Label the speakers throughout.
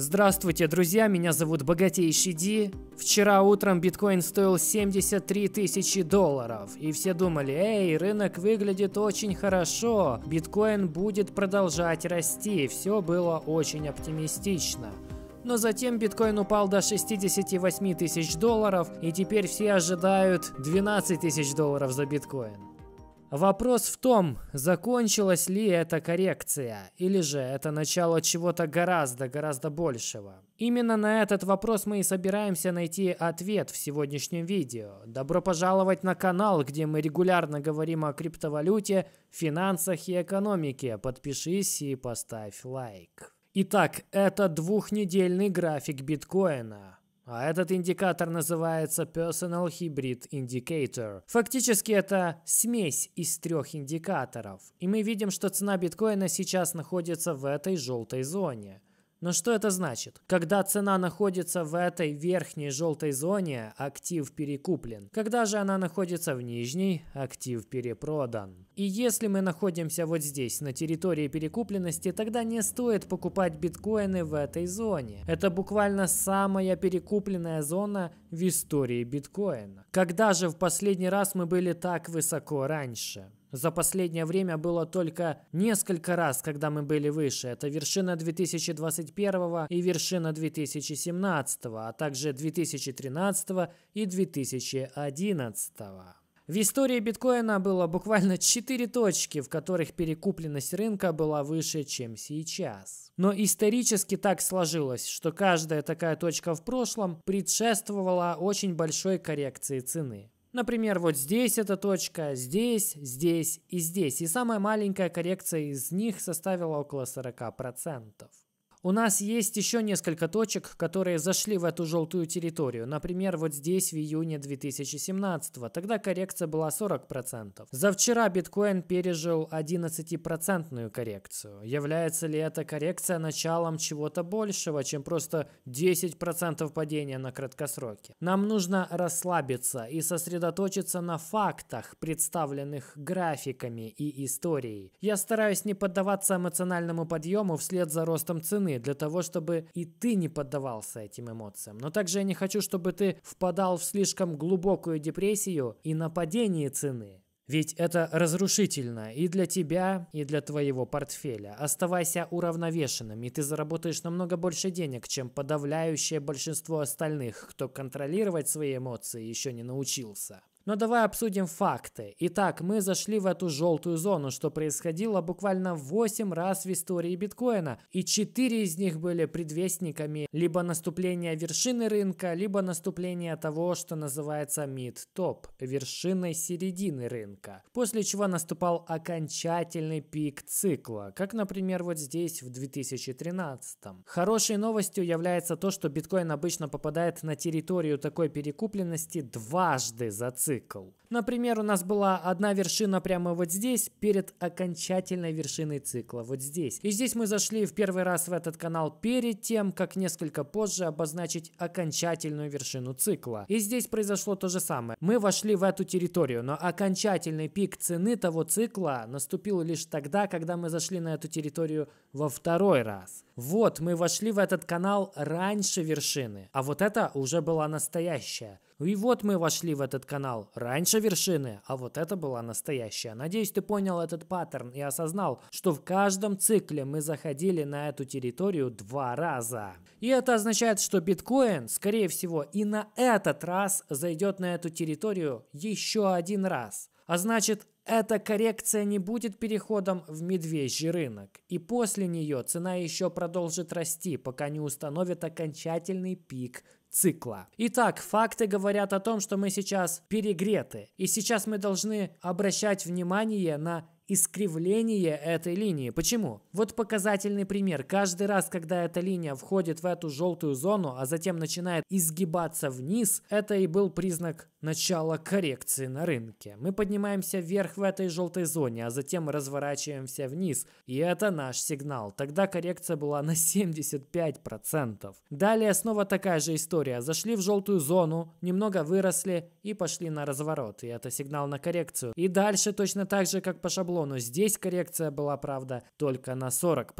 Speaker 1: Здравствуйте, друзья, меня зовут Богатейший Ди. Вчера утром биткоин стоил 73 тысячи долларов, и все думали, эй, рынок выглядит очень хорошо, биткоин будет продолжать расти, все было очень оптимистично. Но затем биткоин упал до 68 тысяч долларов, и теперь все ожидают 12 тысяч долларов за биткоин. Вопрос в том, закончилась ли эта коррекция, или же это начало чего-то гораздо, гораздо большего. Именно на этот вопрос мы и собираемся найти ответ в сегодняшнем видео. Добро пожаловать на канал, где мы регулярно говорим о криптовалюте, финансах и экономике. Подпишись и поставь лайк. Итак, это двухнедельный график биткоина. А этот индикатор называется Personal Hybrid Indicator. Фактически это смесь из трех индикаторов. И мы видим, что цена биткоина сейчас находится в этой желтой зоне. Но что это значит? Когда цена находится в этой верхней желтой зоне, актив перекуплен. Когда же она находится в нижней, актив перепродан. И если мы находимся вот здесь, на территории перекупленности, тогда не стоит покупать биткоины в этой зоне. Это буквально самая перекупленная зона в истории биткоина. Когда же в последний раз мы были так высоко раньше? За последнее время было только несколько раз, когда мы были выше. Это вершина 2021 и вершина 2017, а также 2013 и 2011. В истории биткоина было буквально 4 точки, в которых перекупленность рынка была выше, чем сейчас. Но исторически так сложилось, что каждая такая точка в прошлом предшествовала очень большой коррекции цены. Например, вот здесь эта точка, здесь, здесь и здесь. И самая маленькая коррекция из них составила около 40%. У нас есть еще несколько точек, которые зашли в эту желтую территорию. Например, вот здесь в июне 2017. Тогда коррекция была 40%. За вчера биткоин пережил 11% коррекцию. Является ли эта коррекция началом чего-то большего, чем просто 10% падения на краткосроке? Нам нужно расслабиться и сосредоточиться на фактах, представленных графиками и историей. Я стараюсь не поддаваться эмоциональному подъему вслед за ростом цены, вины для того, чтобы и ты не поддавался этим эмоциям. Но также я не хочу, чтобы ты впадал в слишком глубокую депрессию и нападение цены. Ведь это разрушительно и для тебя, и для твоего портфеля. Оставайся уравновешенным, и ты заработаешь намного больше денег, чем подавляющее большинство остальных, кто контролировать свои эмоции еще не научился. Но давай обсудим факты. Итак, мы зашли в эту желтую зону, что происходило буквально 8 раз в истории биткоина, и 4 из них были предвестниками либо наступления вершины рынка, либо наступления того, что называется mid-top, вершиной середины рынка, после чего наступал окончательный пик цикла, как, например, вот здесь в 2013. Хорошей новостью является то, что биткоин обычно попадает на территорию такой перекупленности дважды за цикл miracle Например, у нас была одна вершина прямо вот здесь, перед окончательной вершиной цикла, вот здесь. И здесь мы зашли в первый раз в этот канал перед тем, как несколько позже обозначить окончательную вершину цикла. И здесь произошло то же самое. Мы вошли в эту территорию, но окончательный пик цены того цикла наступил лишь тогда, когда мы зашли на эту территорию во второй раз. Вот, мы вошли в этот канал раньше вершины, а вот это уже была настоящая. И вот мы вошли в этот канал раньше выше вершины, а вот это была настоящая. Надеюсь, ты понял этот паттерн и осознал, что в каждом цикле мы заходили на эту территорию два раза. И это означает, что биткоин, скорее всего, и на этот раз зайдет на эту территорию еще один раз. А значит, эта коррекция не будет переходом в медвежий рынок. И после нее цена еще продолжит расти, пока не установит окончательный пик – цикла. Итак, факты говорят о том, что мы сейчас перегреты. И сейчас мы должны обращать внимание на искривление этой линии. Почему? Вот показательный пример. Каждый раз, когда эта линия входит в эту желтую зону, а затем начинает изгибаться вниз, это и был признак начала коррекции на рынке. Мы поднимаемся вверх в этой желтой зоне, а затем разворачиваемся вниз. И это наш сигнал. Тогда коррекция была на 75%. Далее снова такая же история. Зашли в желтую зону, немного выросли и пошли на разворот. И это сигнал на коррекцию. И дальше точно так же, как по шаблону произошло, но здесь коррекция была, правда, только на 40%.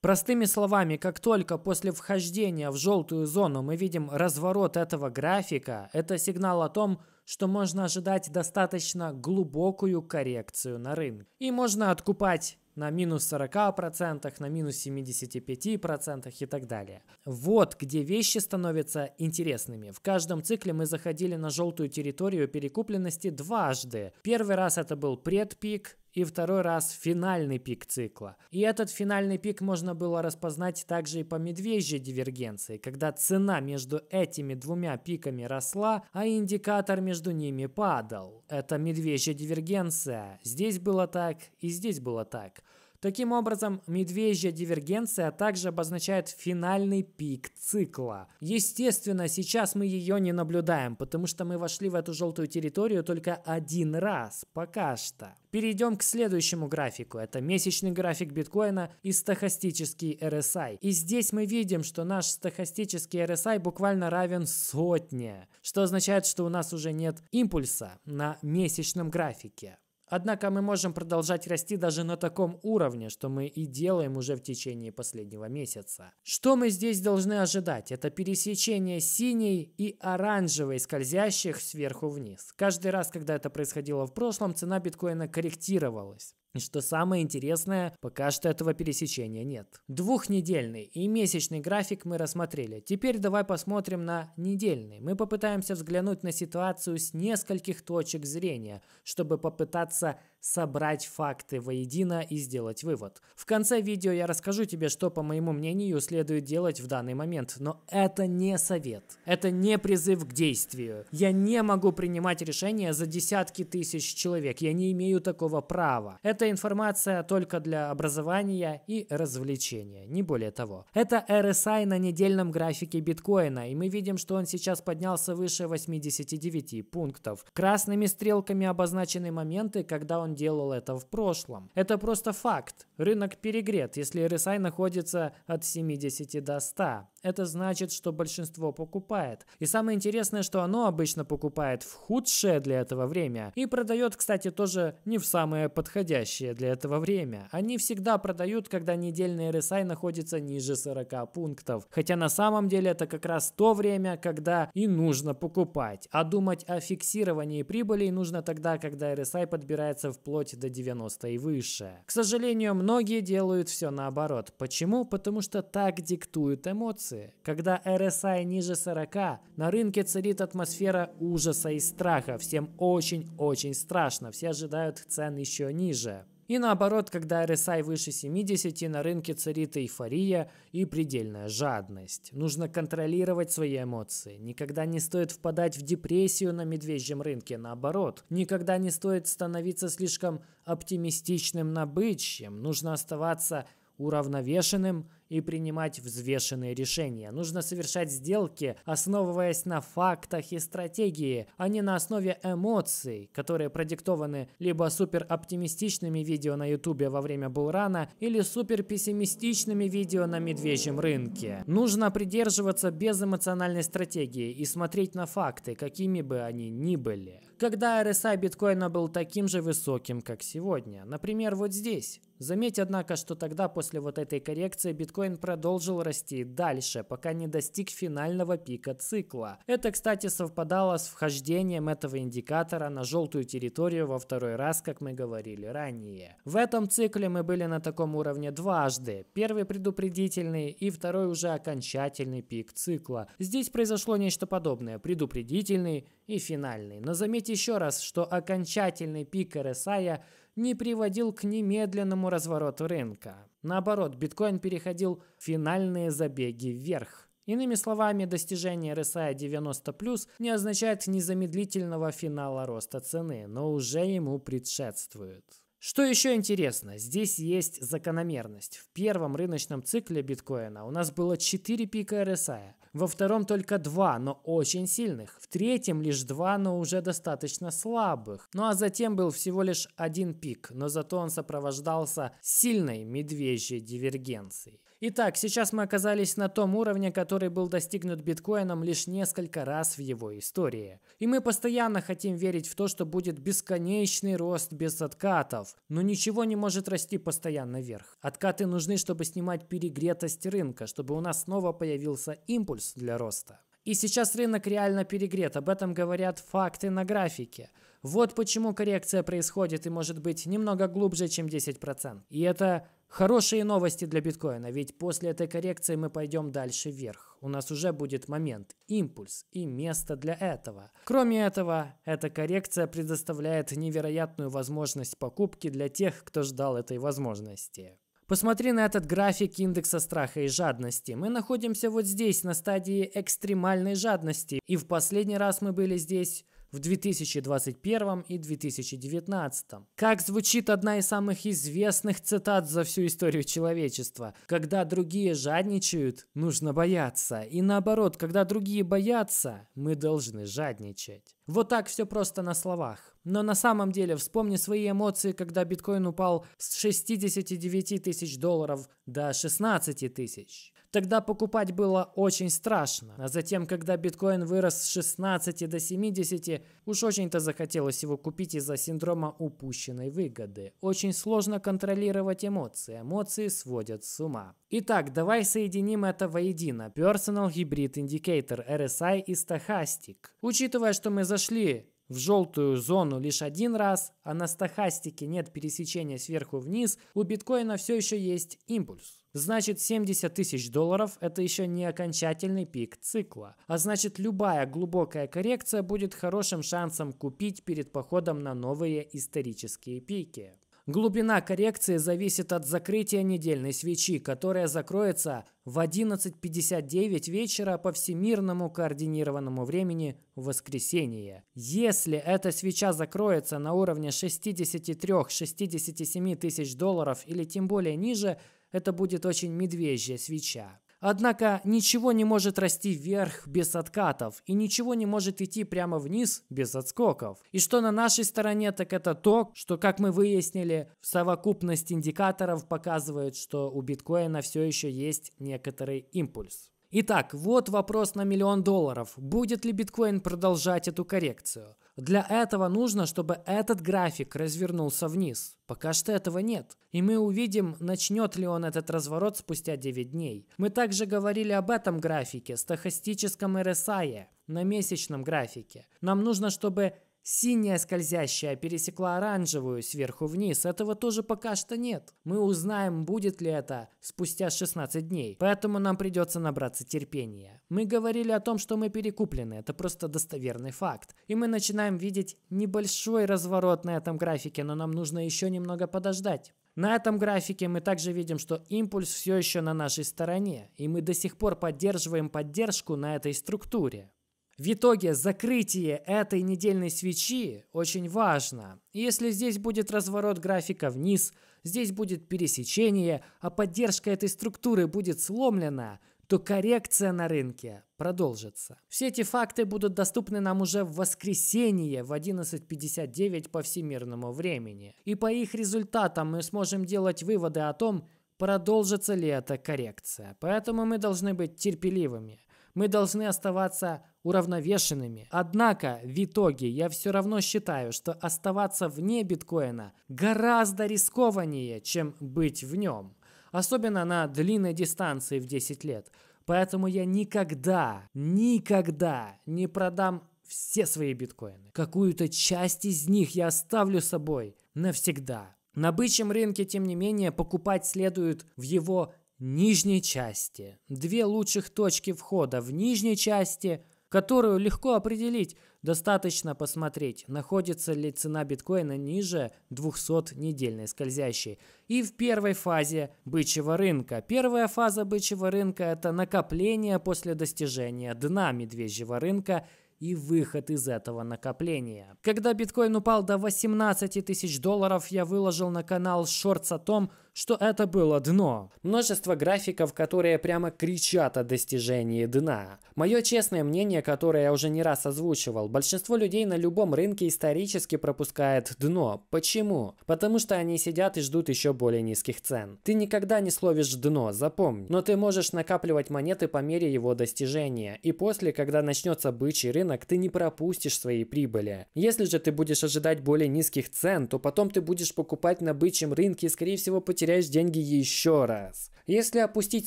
Speaker 1: Простыми словами, как только после вхождения в желтую зону мы видим разворот этого графика, это сигнал о том, что можно ожидать достаточно глубокую коррекцию на рынке. И можно откупать на минус 40%, на минус 75% и так далее. Вот где вещи становятся интересными. В каждом цикле мы заходили на желтую территорию перекупленности дважды. Первый раз это был предпик, и второй раз финальный пик цикла. И этот финальный пик можно было распознать также и по медвежьей дивергенции, когда цена между этими двумя пиками росла, а индикатор между ними падал. Это медвежья дивергенция. Здесь было так и здесь было так. Таким образом, медвежья дивергенция также обозначает финальный пик цикла. Естественно, сейчас мы ее не наблюдаем, потому что мы вошли в эту желтую территорию только один раз, пока что. Перейдем к следующему графику. Это месячный график биткоина и стохастический RSI. И здесь мы видим, что наш стохастический RSI буквально равен сотне, что означает, что у нас уже нет импульса на месячном графике. Однако мы можем продолжать расти даже на таком уровне, что мы и делаем уже в течение последнего месяца. Что мы здесь должны ожидать? Это пересечение синей и оранжевой скользящих сверху вниз. Каждый раз, когда это происходило в прошлом, цена биткоина корректировалась. И что самое интересное, пока что этого пересечения нет. Двухнедельный и месячный график мы рассмотрели. Теперь давай посмотрим на недельный. Мы попытаемся взглянуть на ситуацию с нескольких точек зрения, чтобы попытаться собрать факты воедино и сделать вывод. В конце видео я расскажу тебе, что, по моему мнению, следует делать в данный момент, но это не совет, это не призыв к действию. Я не могу принимать решения за десятки тысяч человек, я не имею такого права. Эта информация только для образования и развлечения, не более того. Это RSI на недельном графике биткоина, и мы видим, что он сейчас поднялся выше 89 пунктов. Красными стрелками обозначены моменты, когда он делал это в прошлом. Это просто факт. Рынок перегрет, если RSI находится от 70 до 100 это значит, что большинство покупает. И самое интересное, что оно обычно покупает в худшее для этого время и продает, кстати, тоже не в самое подходящее для этого время. Они всегда продают, когда недельный RSI находится ниже 40 пунктов. Хотя на самом деле это как раз то время, когда и нужно покупать. А думать о фиксировании прибыли нужно тогда, когда RSI подбирается вплоть до 90 и выше. К сожалению, многие делают все наоборот. Почему? Потому что так диктуют эмоции ситуации, когда RSI ниже 40, на рынке царит атмосфера ужаса и страха. Всем очень-очень страшно, все ожидают цен еще ниже. И наоборот, когда RSI выше 70, на рынке царит эйфория и предельная жадность. Нужно контролировать свои эмоции. Никогда не стоит впадать в депрессию на медвежьем рынке, наоборот. Никогда не стоит становиться слишком оптимистичным на бычьем. Нужно оставаться уравновешенным, и принимать взвешенные решения. Нужно совершать сделки, основываясь на фактах и стратегии, а не на основе эмоций, которые продиктованы либо супер оптимистичными видео на ютубе во время булрана, или супер пессимистичными видео на медвежьем рынке. Нужно придерживаться безэмоциональной стратегии и смотреть на факты, какими бы они ни были. Когда RSI биткоина был таким же высоким, как сегодня, например, вот здесь. Заметь, однако, что тогда после вот этой коррекции биткоин биткоин продолжил расти дальше, пока не достиг финального пика цикла. Это, кстати, совпадало с вхождением этого индикатора на желтую территорию во второй раз, как мы говорили ранее. В этом цикле мы были на таком уровне дважды. Первый предупредительный и второй уже окончательный пик цикла. Здесь произошло нечто подобное. Предупредительный и финальный. Но заметь еще раз, что окончательный пик RSI не приводил к немедленному развороту рынка. Наоборот, биткоин переходил в финальные забеги вверх. Иными словами, достижение RSI 90+, не означает незамедлительного финала роста цены, но уже ему предшествует. Что еще интересно, здесь есть закономерность. В первом рыночном цикле биткоина у нас было 4 пика RSI, во втором только два, но очень сильных. В третьем лишь два, но уже достаточно слабых. Ну а затем был всего лишь один пик, но зато он сопровождался сильной медвежьей дивергенцией. Итак, сейчас мы оказались на том уровне, который был достигнут биткоином лишь несколько раз в его истории. И мы постоянно хотим верить в то, что будет бесконечный рост без откатов. Но ничего не может расти постоянно вверх. Откаты нужны, чтобы снимать перегретость рынка, чтобы у нас снова появился импульс для роста. И сейчас рынок реально перегрет, об этом говорят факты на графике. Вот почему коррекция происходит и может быть немного глубже, чем 10%. И это Хорошие новости для биткоина, ведь после этой коррекции мы пойдем дальше вверх. У нас уже будет момент, импульс и место для этого. Кроме этого, эта коррекция предоставляет невероятную возможность покупки для тех, кто ждал этой возможности. Посмотри на этот график индекса страха и жадности. Мы находимся вот здесь, на стадии экстремальной жадности. И в последний раз мы были здесь в 2021 и 2019. Как звучит одна из самых известных цитат за всю историю человечества. Когда другие жадничают, нужно бояться. И наоборот, когда другие боятся, мы должны жадничать. Вот так все просто на словах. Но на самом деле вспомни свои эмоции, когда биткоин упал с 69 тысяч долларов до 16 тысяч. Тогда покупать было очень страшно. А затем, когда биткоин вырос с 16 до 70, уж очень-то захотелось его купить из-за синдрома упущенной выгоды. Очень сложно контролировать эмоции. Эмоции сводят с ума. Итак, давай соединим это воедино. Personal Hybrid Indicator, RSI и Stochastic. Учитывая, что мы зашли в желтую зону лишь один раз, а на стохастике нет пересечения сверху вниз, у биткоина все еще есть импульс. Значит, 70 тысяч долларов – это еще не окончательный пик цикла. А значит, любая глубокая коррекция будет хорошим шансом купить перед походом на новые исторические пики. Глубина коррекции зависит от закрытия недельной свечи, которая закроется в 11.59 вечера по всемирному координированному времени в воскресенье. Если эта свеча закроется на уровне 63-67 тысяч долларов или тем более ниже, это будет очень медвежья свеча. Однако ничего не может расти вверх без откатов, и ничего не может идти прямо вниз без отскоков. И что на нашей стороне, так это то, что, как мы выяснили, совокупность индикаторов показывает, что у биткоина все еще есть некоторый импульс. Итак, вот вопрос на миллион долларов. Будет ли биткоин продолжать эту коррекцию? Для этого нужно, чтобы этот график развернулся вниз. Пока что этого нет. И мы увидим, начнет ли он этот разворот спустя 9 дней. Мы также говорили об этом графике, стохастическом RSI, на месячном графике. Нам нужно, чтобы Синяя скользящая пересекла оранжевую сверху вниз. Этого тоже пока что нет. Мы узнаем, будет ли это спустя 16 дней. Поэтому нам придется набраться терпения. Мы говорили о том, что мы перекуплены. Это просто достоверный факт. И мы начинаем видеть небольшой разворот на этом графике, но нам нужно еще немного подождать. На этом графике мы также видим, что импульс все еще на нашей стороне, и мы до сих пор поддерживаем поддержку на этой структуре. В итоге закрытие этой недельной свечи очень важно. Если здесь будет разворот графика вниз, здесь будет пересечение, а поддержка этой структуры будет сломлена, то коррекция на рынке продолжится. Все эти факты будут доступны нам уже в воскресенье в 11.59 по всемирному времени. И по их результатам мы сможем делать выводы о том, продолжится ли эта коррекция. Поэтому мы должны быть терпеливыми мы должны оставаться уравновешенными. Однако, в итоге, я все равно считаю, что оставаться вне биткоина гораздо рискованнее, чем быть в нем. Особенно на длинной дистанции в 10 лет. Поэтому я никогда, никогда не продам все свои биткоины. Какую-то часть из них я оставлю собой навсегда. На бычьем рынке, тем не менее, покупать следует в его нижней части. Две лучших точки входа в нижней части, которую легко определить, достаточно посмотреть, находится ли цена биткоина ниже 200 недельной скользящей. И в первой фазе бычьего рынка. Первая фаза бычьего рынка – это накопление после достижения дна медвежьего рынка и выход из этого накопления. Когда биткоин упал до 18 тысяч долларов, я выложил на канал шортс о том, что это было дно. Множество графиков, которые прямо кричат о достижении дна. Мое честное мнение, которое я уже не раз озвучивал, большинство людей на любом рынке исторически пропускает дно. Почему? Потому что они сидят и ждут еще более низких цен. Ты никогда не словишь дно, запомни. Но ты можешь накапливать монеты по мере его достижения. И после, когда начнется бычий рынок, ты не пропустишь свои прибыли. Если же ты будешь ожидать более низких цен, то потом ты будешь покупать на бычьем рынке и скорее всего потеряешь теряешь деньги еще раз. Если опустить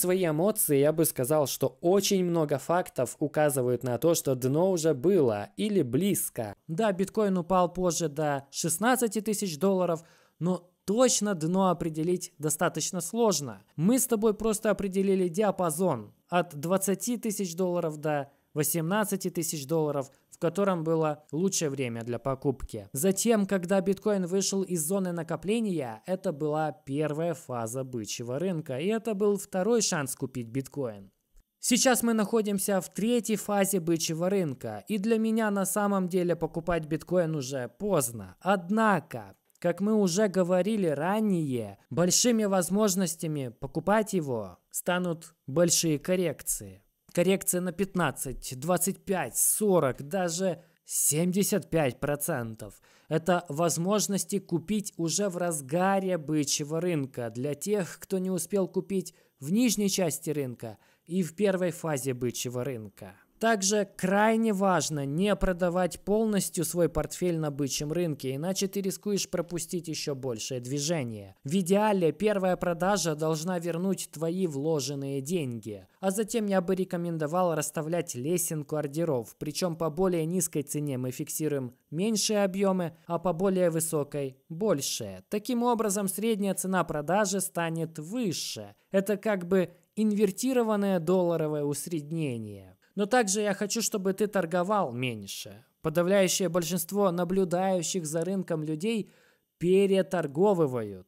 Speaker 1: свои эмоции, я бы сказал, что очень много фактов указывают на то, что дно уже было или близко. Да, биткоин упал позже до 16 тысяч долларов, но точно дно определить достаточно сложно. Мы с тобой просто определили диапазон от 20 тысяч долларов до 18 тысяч долларов, в котором было лучшее время для покупки. Затем, когда биткоин вышел из зоны накопления, это была первая фаза бычьего рынка, и это был второй шанс купить биткоин. Сейчас мы находимся в третьей фазе бычьего рынка, и для меня на самом деле покупать биткоин уже поздно. Однако, как мы уже говорили ранее, большими возможностями покупать его станут большие коррекции коррекция на 15, 25, 40, даже 75%. Это возможности купить уже в разгаре бычьего рынка для тех, кто не успел купить в нижней части рынка и в первой фазе бычьего рынка. Также крайне важно не продавать полностью свой портфель на бычьем рынке, иначе ты рискуешь пропустить еще большее движение. В идеале первая продажа должна вернуть твои вложенные деньги. А затем я бы рекомендовал расставлять лесенку ордеров, причем по более низкой цене мы фиксируем меньшие объемы, а по более высокой – большие. Таким образом, средняя цена продажи станет выше. Это как бы инвертированное долларовое усреднение. Но также я хочу, чтобы ты торговал меньше. Подавляющее большинство наблюдающих за рынком людей переторговывают.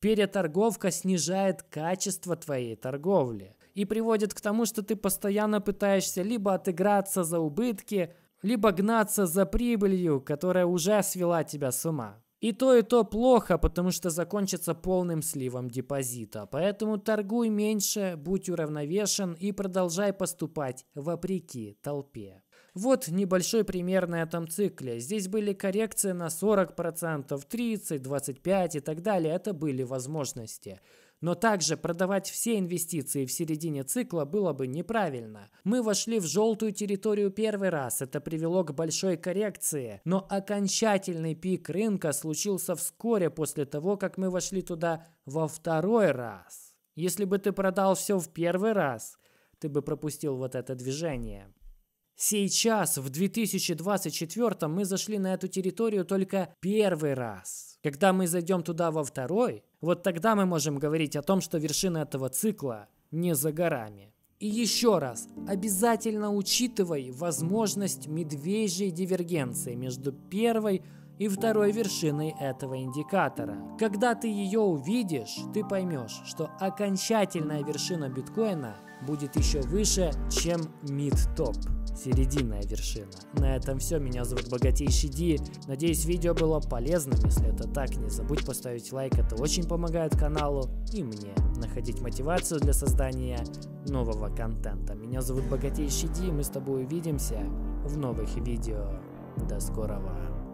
Speaker 1: Переторговка снижает качество твоей торговли и приводит к тому, что ты постоянно пытаешься либо отыграться за убытки, либо гнаться за прибылью, которая уже свела тебя с ума. И то, и то плохо, потому что закончится полным сливом депозита. Поэтому торгуй меньше, будь уравновешен и продолжай поступать вопреки толпе. Вот небольшой пример на этом цикле. Здесь были коррекции на 40%, 30%, 25% и так далее. Это были возможности. Но также продавать все инвестиции в середине цикла было бы неправильно. Мы вошли в желтую территорию первый раз, это привело к большой коррекции, но окончательный пик рынка случился вскоре после того, как мы вошли туда во второй раз. Если бы ты продал все в первый раз, ты бы пропустил вот это движение. Сейчас, в 2024, мы зашли на эту территорию только первый раз. Когда мы зайдем туда во второй, вот тогда мы можем говорить о том, что вершина этого цикла не за горами. И еще раз, обязательно учитывай возможность медвежьей дивергенции между первой и второй вершиной этого индикатора. Когда ты ее увидишь, ты поймешь, что окончательная вершина биткоина будет еще выше, чем мид-топ. Серединная вершина. На этом все. Меня зовут Богатейший Ди. Надеюсь, видео было полезным. Если это так, не забудь поставить лайк. Это очень помогает каналу и мне находить мотивацию для создания нового контента. Меня зовут Богатейший Ди. Мы с тобой увидимся в новых видео. До скорого.